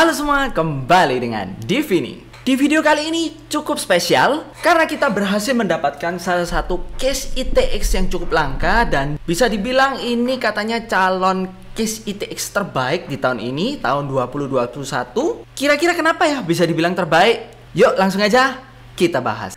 Halo semua, kembali dengan Divini. Di video kali ini cukup spesial karena kita berhasil mendapatkan salah satu case ITX yang cukup langka dan bisa dibilang ini katanya calon case ITX terbaik di tahun ini, tahun 2021. Kira-kira kenapa ya bisa dibilang terbaik? Yuk langsung aja kita bahas.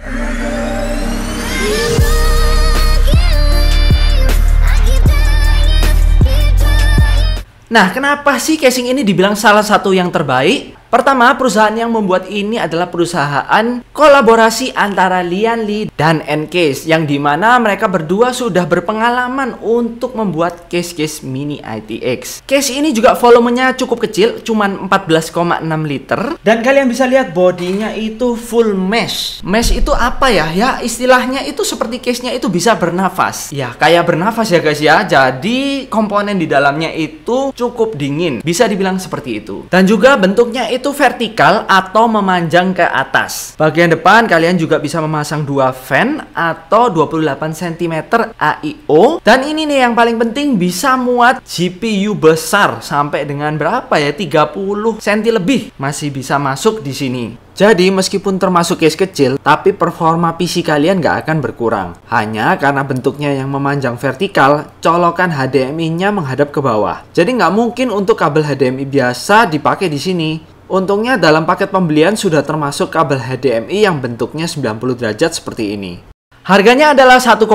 Nah, kenapa sih casing ini dibilang salah satu yang terbaik? Pertama, perusahaan yang membuat ini adalah perusahaan kolaborasi antara Lian Li dan Encase yang dimana mereka berdua sudah berpengalaman untuk membuat case-case mini ITX. Case ini juga volumenya cukup kecil, cuma 14,6 liter. Dan kalian bisa lihat bodinya itu full mesh. Mesh itu apa ya? Ya istilahnya itu seperti case-nya itu bisa bernafas. Ya kayak bernafas ya guys ya. Jadi komponen di dalamnya itu cukup dingin. Bisa dibilang seperti itu. Dan juga bentuknya itu itu vertikal atau memanjang ke atas. Bagian depan kalian juga bisa memasang dua fan atau 28 cm AIO. Dan ini nih yang paling penting bisa muat GPU besar sampai dengan berapa ya? 30 cm lebih masih bisa masuk di sini. Jadi meskipun termasuk case kecil, tapi performa PC kalian nggak akan berkurang. Hanya karena bentuknya yang memanjang vertikal, colokan HDMI-nya menghadap ke bawah. Jadi nggak mungkin untuk kabel HDMI biasa dipakai di sini. Untungnya dalam paket pembelian sudah termasuk kabel HDMI yang bentuknya 90 derajat seperti ini. Harganya adalah 1,8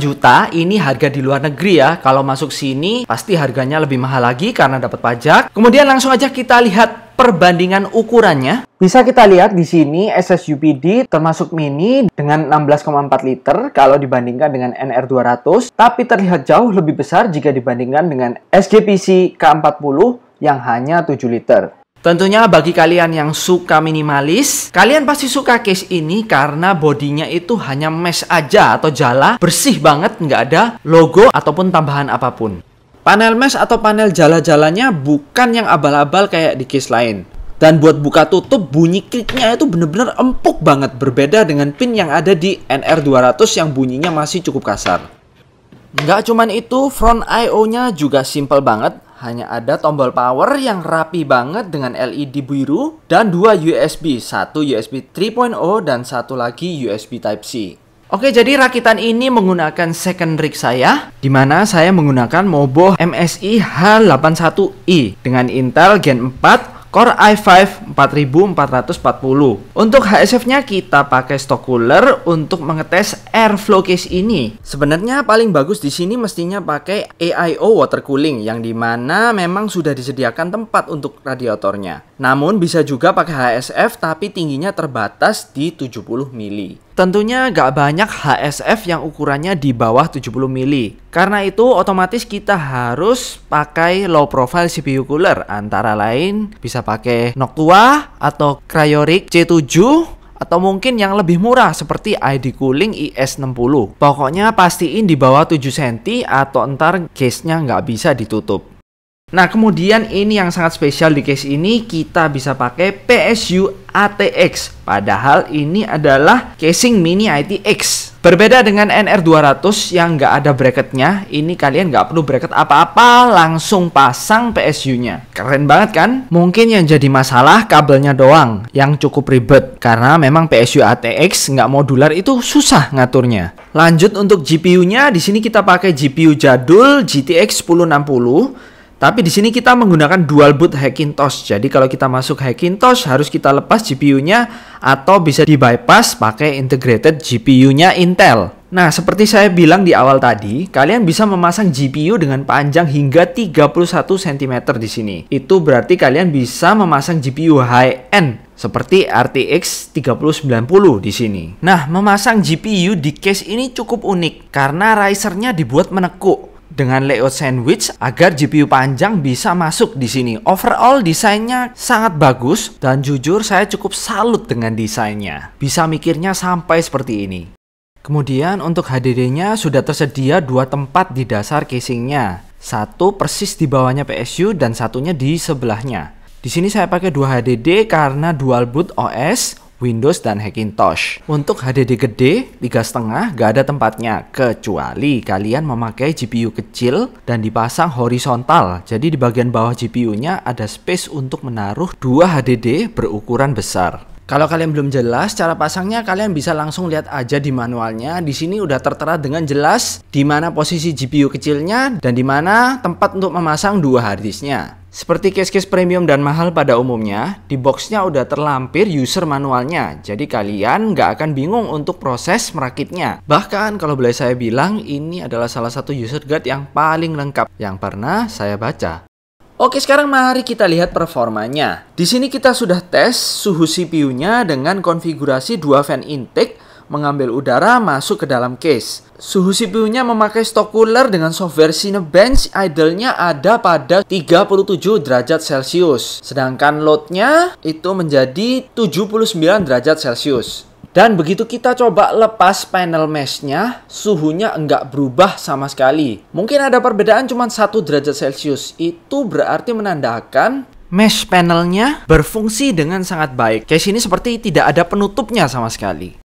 juta, ini harga di luar negeri ya. Kalau masuk sini pasti harganya lebih mahal lagi karena dapat pajak. Kemudian langsung aja kita lihat perbandingan ukurannya. Bisa kita lihat di sini SSUPD termasuk mini dengan 16,4 liter kalau dibandingkan dengan NR200, tapi terlihat jauh lebih besar jika dibandingkan dengan SGPC K40 yang hanya 7 liter. Tentunya bagi kalian yang suka minimalis, kalian pasti suka case ini karena bodinya itu hanya mesh aja atau jala, bersih banget, nggak ada logo ataupun tambahan apapun. Panel mesh atau panel jala-jalanya bukan yang abal-abal kayak di case lain. Dan buat buka tutup bunyi kliknya itu bener-bener empuk banget berbeda dengan pin yang ada di NR200 yang bunyinya masih cukup kasar. Nggak cuman itu, front I.O. nya juga simple banget, hanya ada tombol power yang rapi banget dengan LED biru dan dua USB, satu USB 3.0 dan satu lagi USB Type-C. Oke, jadi rakitan ini menggunakan second rig saya, di mana saya menggunakan Mobo MSI H81i dengan Intel Gen 4 Core i5 4440. Untuk HSF-nya kita pakai stock cooler untuk mengetes airflow case ini. Sebenarnya paling bagus di sini mestinya pakai AIO water cooling yang dimana memang sudah disediakan tempat untuk radiatornya. Namun bisa juga pakai HSF tapi tingginya terbatas di 70 mili. Tentunya gak banyak HSF yang ukurannya di bawah 70 mili. Karena itu otomatis kita harus pakai low profile CPU cooler. Antara lain bisa pakai Noctua atau Cryorig C7 atau mungkin yang lebih murah seperti ID Cooling IS60. Pokoknya pastiin di bawah 7 cm atau entar case-nya nggak bisa ditutup. Nah, kemudian ini yang sangat spesial di case ini kita bisa pakai PSU ATX. Padahal ini adalah casing mini ITX. Berbeda dengan NR200 yang nggak ada bracketnya, ini kalian nggak perlu bracket apa-apa, langsung pasang PSU-nya. Keren banget kan? Mungkin yang jadi masalah kabelnya doang yang cukup ribet. Karena memang PSU ATX nggak modular itu susah ngaturnya. Lanjut untuk GPU-nya, di sini kita pakai GPU jadul GTX 1060 tapi di sini kita menggunakan dual boot Hackintosh. Jadi kalau kita masuk Hackintosh harus kita lepas GPU-nya atau bisa di bypass pakai integrated GPU-nya Intel. Nah, seperti saya bilang di awal tadi, kalian bisa memasang GPU dengan panjang hingga 31 cm di sini. Itu berarti kalian bisa memasang GPU high-end seperti RTX 3090 di sini. Nah, memasang GPU di case ini cukup unik karena risernya dibuat menekuk dengan layout sandwich agar GPU panjang bisa masuk di sini. Overall desainnya sangat bagus dan jujur saya cukup salut dengan desainnya. Bisa mikirnya sampai seperti ini. Kemudian untuk HDD-nya sudah tersedia dua tempat di dasar casingnya. Satu persis di bawahnya PSU dan satunya di sebelahnya. Di sini saya pakai dua HDD karena dual boot OS Windows dan Hackintosh. Untuk HDD gede, 3.5 gak ada tempatnya, kecuali kalian memakai GPU kecil dan dipasang horizontal. Jadi di bagian bawah GPU-nya ada space untuk menaruh dua HDD berukuran besar. Kalau kalian belum jelas cara pasangnya, kalian bisa langsung lihat aja di manualnya. Di sini udah tertera dengan jelas di mana posisi GPU kecilnya dan di mana tempat untuk memasang dua harddisknya. Seperti case-case premium dan mahal pada umumnya, di boxnya udah terlampir user manualnya, jadi kalian nggak akan bingung untuk proses merakitnya. Bahkan kalau boleh saya bilang, ini adalah salah satu user guide yang paling lengkap yang pernah saya baca. Oke, sekarang mari kita lihat performanya. Di sini kita sudah tes suhu CPU-nya dengan konfigurasi 2 fan intake mengambil udara masuk ke dalam case. Suhu CPU-nya memakai stock cooler dengan software Cinebench idle-nya ada pada 37 derajat Celcius. Sedangkan load-nya itu menjadi 79 derajat Celcius. Dan begitu kita coba lepas panel mesh-nya, suhunya enggak berubah sama sekali. Mungkin ada perbedaan cuma 1 derajat Celcius. Itu berarti menandakan mesh panelnya berfungsi dengan sangat baik. Case ini seperti tidak ada penutupnya sama sekali.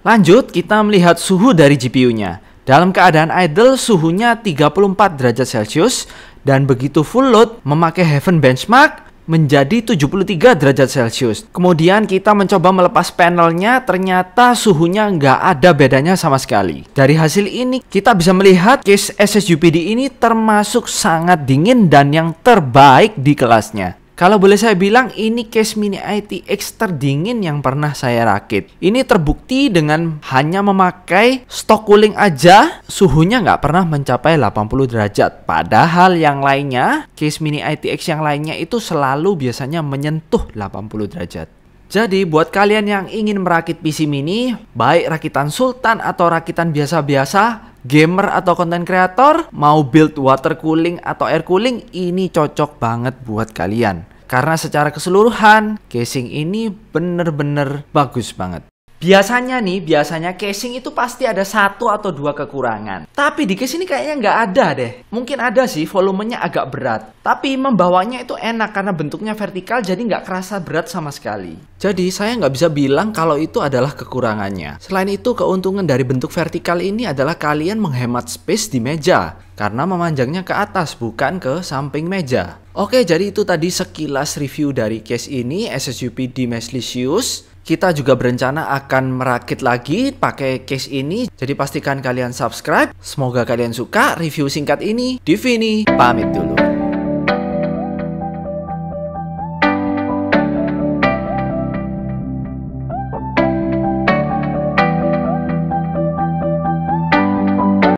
Lanjut, kita melihat suhu dari GPU-nya. Dalam keadaan idle, suhunya 34 derajat Celcius dan begitu full load memakai Heaven Benchmark menjadi 73 derajat Celcius. Kemudian kita mencoba melepas panelnya, ternyata suhunya nggak ada bedanya sama sekali. Dari hasil ini, kita bisa melihat case SSUPD ini termasuk sangat dingin dan yang terbaik di kelasnya. Kalau boleh saya bilang ini case mini ITX terdingin yang pernah saya rakit. Ini terbukti dengan hanya memakai stock cooling aja, suhunya nggak pernah mencapai 80 derajat. Padahal yang lainnya, case mini ITX yang lainnya itu selalu biasanya menyentuh 80 derajat. Jadi buat kalian yang ingin merakit PC mini, baik rakitan sultan atau rakitan biasa-biasa, gamer atau konten kreator, mau build water cooling atau air cooling, ini cocok banget buat kalian. Karena secara keseluruhan casing ini bener-bener bagus banget. Biasanya nih, biasanya casing itu pasti ada satu atau dua kekurangan. Tapi di case ini kayaknya nggak ada deh. Mungkin ada sih, volumenya agak berat. Tapi membawanya itu enak karena bentuknya vertikal jadi nggak kerasa berat sama sekali. Jadi saya nggak bisa bilang kalau itu adalah kekurangannya. Selain itu, keuntungan dari bentuk vertikal ini adalah kalian menghemat space di meja. Karena memanjangnya ke atas, bukan ke samping meja. Oke, jadi itu tadi sekilas review dari case ini SSUP di Meslisius. Kita juga berencana akan merakit lagi pakai case ini. Jadi pastikan kalian subscribe. Semoga kalian suka review singkat ini. Divini pamit dulu.